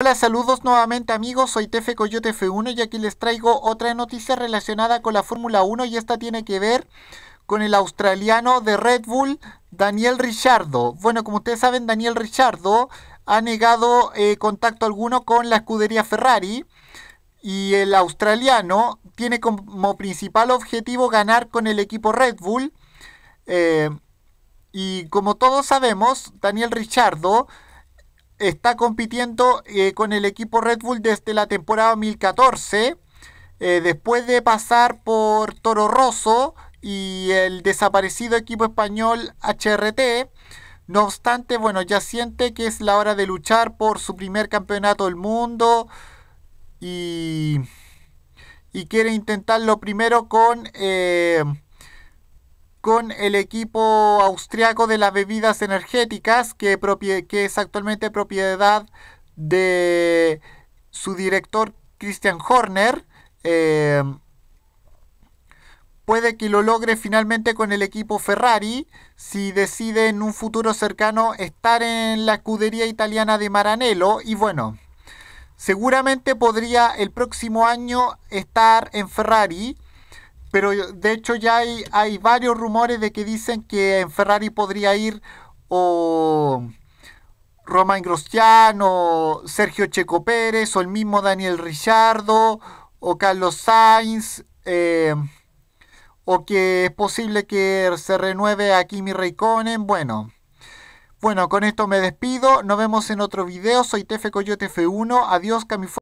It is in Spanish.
Hola, saludos nuevamente amigos, soy Tefe Coyote F1 y aquí les traigo otra noticia relacionada con la Fórmula 1 y esta tiene que ver con el australiano de Red Bull, Daniel Richardo. Bueno, como ustedes saben, Daniel Richardo ha negado eh, contacto alguno con la escudería Ferrari y el australiano tiene como principal objetivo ganar con el equipo Red Bull. Eh, y como todos sabemos, Daniel Richardo está compitiendo eh, con el equipo Red Bull desde la temporada 2014, eh, después de pasar por Toro Rosso y el desaparecido equipo español HRT. No obstante, bueno, ya siente que es la hora de luchar por su primer campeonato del mundo y, y quiere intentarlo primero con... Eh, con el equipo austriaco de las bebidas energéticas, que, es actualmente propiedad de su director Christian Horner. Eh, puede que lo logre finalmente con el equipo Ferrari si decide en un futuro cercano estar en la escudería italiana de Maranello y bueno, seguramente podría el próximo año estar en Ferrari pero de hecho ya hay, hay varios rumores de que dicen que en Ferrari podría ir o Romain Grosjean o Sergio Checo Pérez o el mismo Daniel Ricciardo o Carlos Sainz eh, o que es posible que se renueve a Kimi Raikkonen, bueno... Bueno, con esto me despido. Nos vemos en otro video. Soy Tefe Coyote F1. Adiós, Camifo.